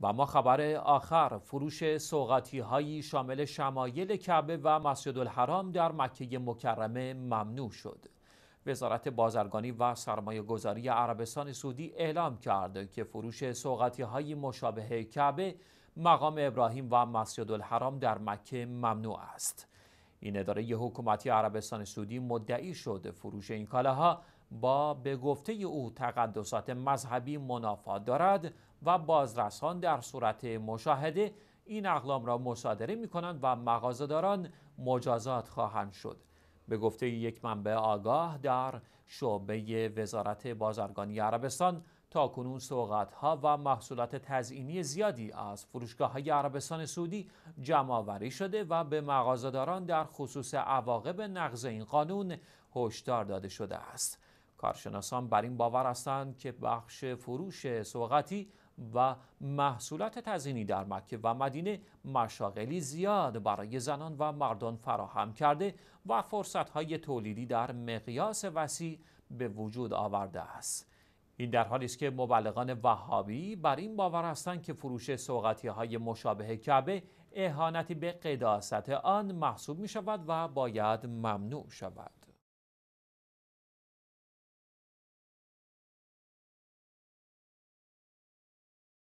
و ما خبر آخر فروش سوغاتی هایی شامل شمایل کعبه و مسجد الحرام در مکه مکرمه ممنوع شد وزارت بازرگانی و سرمایه گذاری عربستان سعودی اعلام کرد که فروش سوغاتی های مشابه کعبه مقام ابراهیم و مسجد الحرام در مکه ممنوع است این اداره حکومتی عربستان سعودی مدعی شد فروش این کالاها با به گفته او تقدسات مذهبی منافات دارد و بازرسان در صورت مشاهده این اقلام را مصادره می کنند و مغازداران مجازات خواهند شد به گفته یک منبع آگاه در شعبه وزارت بازرگانی عربستان تا کنون ها و محصولات تزئینی زیادی از فروشگاه های عربستان سعودی جمعآوری شده و به مغازداران در خصوص عواقب نقض این قانون هشدار داده شده است کارشناسان بر این باور هستند که بخش فروش سوغاتی و محصولات تزینی در مکه و مدینه مشاغلی زیاد برای زنان و مردان فراهم کرده و فرصتهای تولیدی در مقیاس وسیع به وجود آورده است. این در حالی است که مبلغان وهابی بر این باور هستند که فروش سوغاتی های مشابه کعبه اهانتی به قداست آن محسوب می شود و باید ممنوع شود.